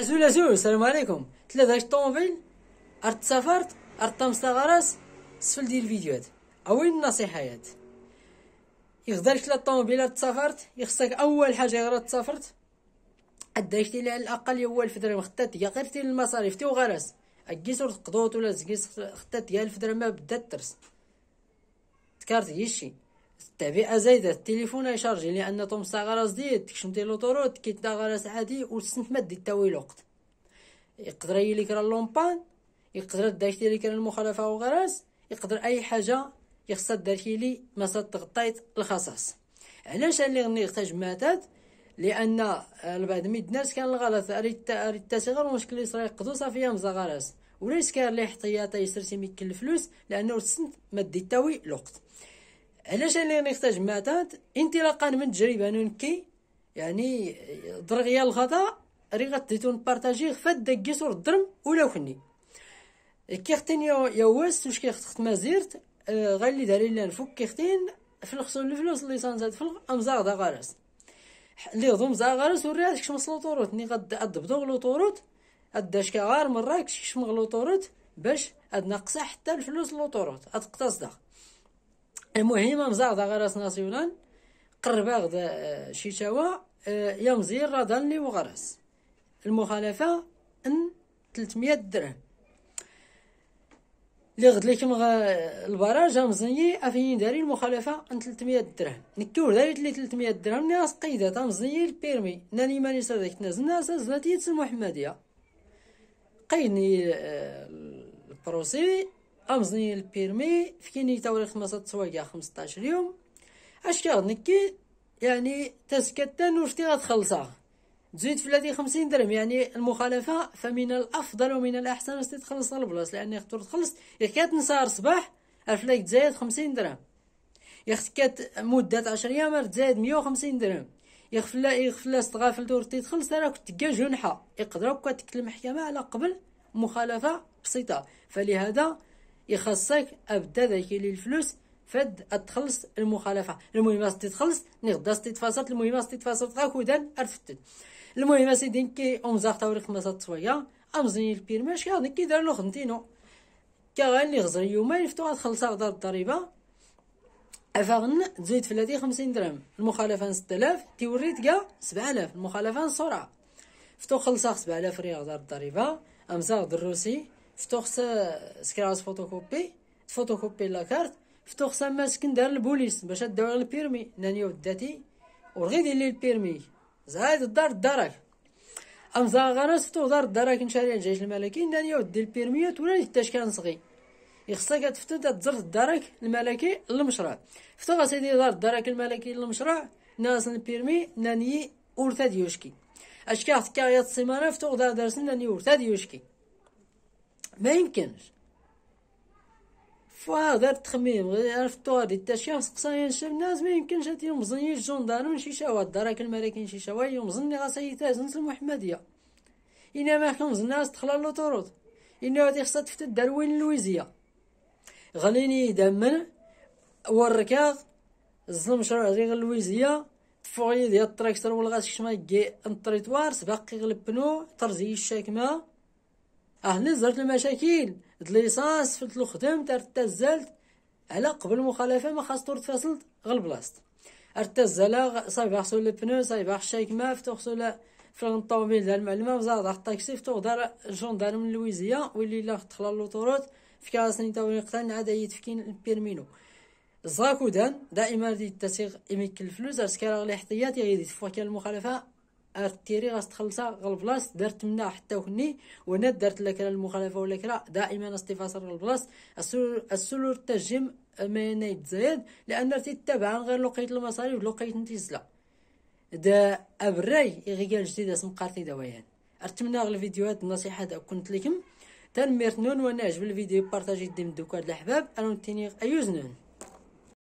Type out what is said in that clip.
زول زول السلام عليكم ثلاثة طوموبيل ارت سافرت ارت طمستا غراس سفل ديال الفيديوهات اوين النصيحات يغدرك ثلاثة طوموبيل ارت سافرت يخصك اول حاجة غير تسافرت ادايشتي على الاقل هو الف درهم خطات يا غير تيل المصاريف تي وغرس اكيس سورت قضوت ولا زكي خطات يا الف درهم ما بدا ترس تكارت هي تبي زايده التليفون يشارجي لان طوم غرس زديد تكشمتي لوطوروت كي تا غرس عادي وسنت ما دي تا الوقت يقدر يليك را لومبان يقدر داشتي ليك المخالفه وغرس يقدر اي حاجه يخصها دارتي لي ما تغطيت الخصاص علاش اللي غني يحتاج ماتات لان البعض من الناس كان الغلط ريت ريت صغار المشكل اللي صرا يقضوا صافي زغارس وليس كان لي احتياطي يسرسي ميك الفلوس لانه سنت ما دي الوقت علاش انا نحتاج جماعتات انطلاقا من تجربه نونكي يعني درغيا الغطاء ري غديتو نبارطاجي غفات داكيس صور الدرم ولا وكني كيختين يا واس واش كيخت ما زيرت آه غير اللي داري لنا نفك كيختين في الخصون الفلوس اللي صانزات في الامزار دا غارس اللي ضم زاغارس غارس وري مصلو شمس ني غد ادبدو لوطوروت اداش غار مراكش شمغ لوطوروت باش اد نقصا حتى الفلوس لوطوروت اتقتصدها المهم مزاغدا غرس ناسيونال قربا غدا آه، شي توا آه، يمزير رادان لي وغرس المخالفة ان 300 درهم لي غد غا البراج مزني افين داري المخالفة ان 300 درهم نكتور داري لي 300 درهم ناس قيدة تمزني البيرمي ناني ماني صدق تنزل ناس زلاتي المحمدية قيدني آه، البروسي امزني البيرمي كيني توري خمسة تسوايع خمسطاش يوم اش نكي يعني تسكتن واش غتخلصا تزيد تزيد فلاتي خمسين درهم يعني المخالفة فمن الأفضل ومن الأحسن أنك تخلص البلاص لأن خطر تخلص يكات نسار صباح الفلايك تزايد خمسين درهم يخسكات مدة عشر أيام تزايد مية وخمسين درهم يخفلا يخفلا استغافل دور تخلص ترى كنت جنحة يقدر هكا تكلم حكامة على قبل مخالفة بسيطة فلهذا يخصك ابدا للفلوس الفلوس فد تخلص المخالفه المهم خاص تخلص نغدا تتفاصلت المهم خاص تتفاصلت غاكودا ارتفتت المهم سيدي كي امزاغ تاوري خمسة شويه امزني البيرماش غادي كي دار لو خنتينو كاغان لي غزر يومين فتو غتخلص غدار الضريبه افاغن تزيد فلاتي خمسين درهم المخالفه ست الاف تيوريت كاع سبع الاف المخالفه سرعه فتو خلصا سبع الاف ريال غدار الضريبه امزاغ دروسي سا سكراز فوتوكوبي تفوتوكوبي لاكارت سا ماسك دار البوليس باش داو على البيرمي نانيو داتي ورغي دير لي البيرمي زايد الدار الدرك ام زاغرس فتوخ دار الدرك نشاري الجيش الملكي نانيو دي البيرميات ولا حتى كان صغي يخصك تفتو تزر الدرك الملكي للمشرع فتو سيدي دار الدرك الملكي للمشرع ناس البيرمي ناني ورثا ديوشكي اشكاع تكايات سيمانه فتوغ دار درسنا ناني ورثا ديوشكي ما يمكنش دار التخميم عرفتوا هذه تا شي مسقساين شي الناس ما يمكنش هاد يمزني الجندارم شي شوا الدراك المراكين شي شوا يمزني غا سيتازنس المحمديه إنا ما كنمزنا تخلى لوطوروط إنا غادي خصها تفتت داروين لويزيا غليني دمن وركاغ الظلم شرع غير لويزيا تفوغي ديال التراكتور والغاس شما كي انطريتوار سباق غلبنو ترزي الشاكمه اهل زرت المشاكل ليسانس فلت الخدم ترتزلت على قبل المخالفة ما خاص طور تفاصلت غل بلاصت ارتزل صايبا خصو لي بنو صايبا الشيك ما فتو خصو فران الطوموبيل ديال المعلمة وزاد غا الطاكسي فتو دار الجندار من لويزيا واللي لا دخل لوطوروت فكاسني تا قتل عاد يتفكين البيرمينو زاكودان دائما دي التسيغ يمكن الفلوس ارسكالا غلي حطيات يغيدي تفوا المخالفة التيري غتخلصها غالبلاص دارت منا حتى وهني وانا دارت لك المخالفه ولا كرا دائما استفسار غالبلاص السلو التجم ما يتزايد لان تتبعا غير لقيت المصاريف لقيت نتيزلا دا ابراي غيال جديد اسم قارتي دوايان ارتمنا غل فيديوهات النصيحه دا كنت لكم نون وانا عجب الفيديو بارتاجي ديم دوك الاحباب انا تيني ايوزنون